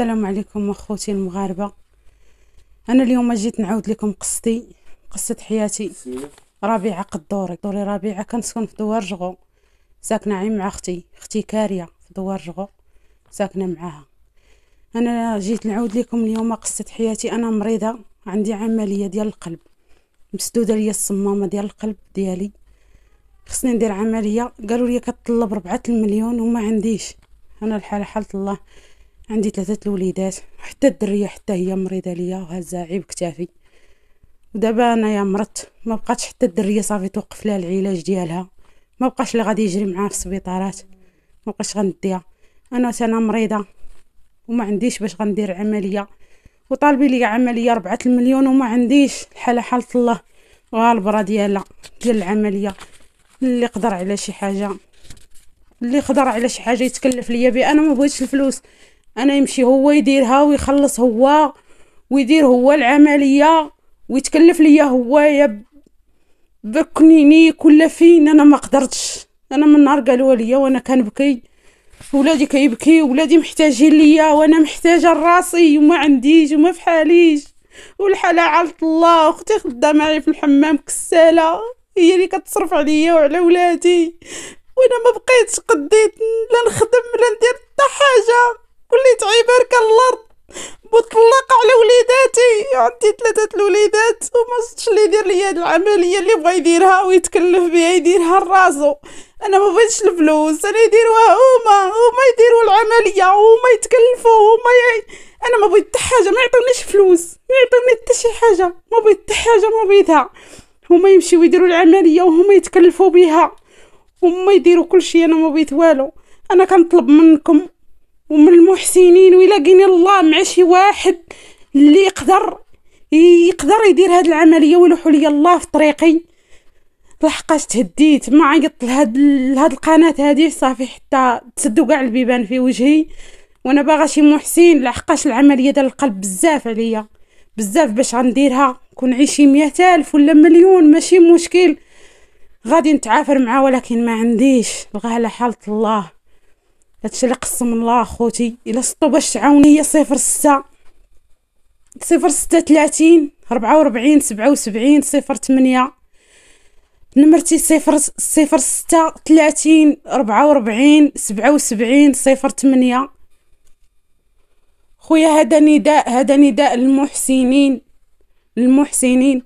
السلام عليكم اخوتي المغاربه انا اليوم جيت نعاود لكم قصتي قصه حياتي ربيعه قد دوري دوري ربيعه كنسكن في دوار جغو ساكنه عين مع اختي اختي كاريه في دوار جغو ساكنه معاها انا جيت نعاود لكم اليوم قصه حياتي انا مريضه عندي عمليه ديال القلب مسدوده ليا الصمامه ديال القلب ديالي خصني ندير عمليه قالوا لي كتطلب ربعة المليون وما عنديش انا الحاله حاله الله عندي ثلاثة الوليدات حتى الدرية حتى هي مريضة ليا وهزة عيب كتافي ودابا انايا مرضت ما بقاتش حتى الدرية صافي توقف لها العلاج ديالها ما بقاش اللي غادي يجري معاها في السبيطارات ما بقاش غنديها انا انا مريضة وما عنديش باش غندير عملية وطالبي لي عملية ربعة المليون وما عنديش الحالة حالة الله والبرا ديالها ديال العملية اللي قدر على شي حاجة اللي قدر على شي حاجة يتكلف ليا بي انا ما بغيتش الفلوس انا يمشي هو يديرها ويخلص هو ويدير هو العمليه ويتكلف ليا هو يا بكنيني كل فين انا ما قدرتش انا من نهار قالوا ليا وانا كنبكي ولادي كيبكي ولادي محتاجين ليا وانا محتاجه لراسي وما عنديش وما في حاليش والحالة على الله اختي خدامة معايا في الحمام كسالة هي اللي كتصرف عليا وعلى ولادي وانا ما بقيتش قديت لا نخدم لا ندير حتى حاجه عندي ثلاثة الوليدات وما صدتش اللي يدير لي هاد العملية اللي بغا يديرها ويتكلف بها يديرها لراسو انا ما بغيتش الفلوس انا يديروها هما هما يديروا العملية هما يتكلفوا هما ي... انا ما بغيت حتى حاجة ما يعطونيش فلوس ما يعطوني حتى شي حاجة ما بغيت حتى حاجة ما بغيتها هما يمشيو يديروا العملية وهما يتكلفوا بها هما يديروا كلشي انا ما بغيت والو انا كنطلب منكم ومن المحسنين ويلاقيني الله مع شي واحد اللي يقدر يقدر يدير هاد العملية ويلوحو ليا الله في طريقي لحقاش تهديت ما عيطت لهاد لهاد القناة هادي صافي حتى تسدو كاع البيبان في وجهي وانا باغا شي محسن لحقاش العملية ديال القلب بزاف عليا بزاف باش غنديرها كون عيشي مئة ألف ولا مليون ماشي مشكل غادي نتعافر معاه ولكن ما عنديش بغا على حالة الله هادشي اللي قسم الله خوتي الا سطو باش تعاوني هي صفر سته صفر ستة تلاتين ربعة وربعين سبعة وسبعين صفر ثمانية نمرتي صفر صفر ستة ثلاثين ربعة وربعين سبعة وسبعين صفر ثمانية خويا هذا نداء هذا نداء للمحسنين المحسنين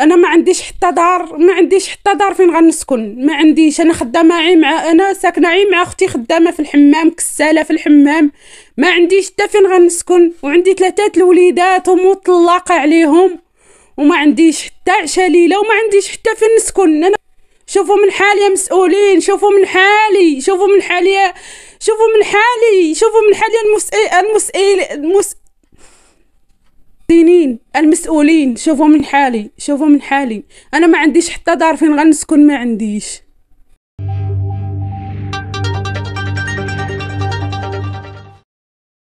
انا ما عنديش حتى دار ما عنديش حتى دار فين غنسكن ما عنديش انا خدامه مع انا ساكنه مع اختي خدامه في الحمام كساله في الحمام ما عنديش حتى فين غنسكن وعندي ثلاثه الوليدات ومطلقه عليهم وما عنديش حتى عشا ليله وما عنديش حتى فين نسكن انا شوفوا من حالي يا مسؤولين شوفوا من حالي شوفوا من حالي شوفوا من حالي شوفوا من حالي المسئ المسئ المسئ المواطنين المسؤولين شوفوا من حالي شوفوا من حالي انا ما عنديش حتى دار فين غنسكن ما عنديش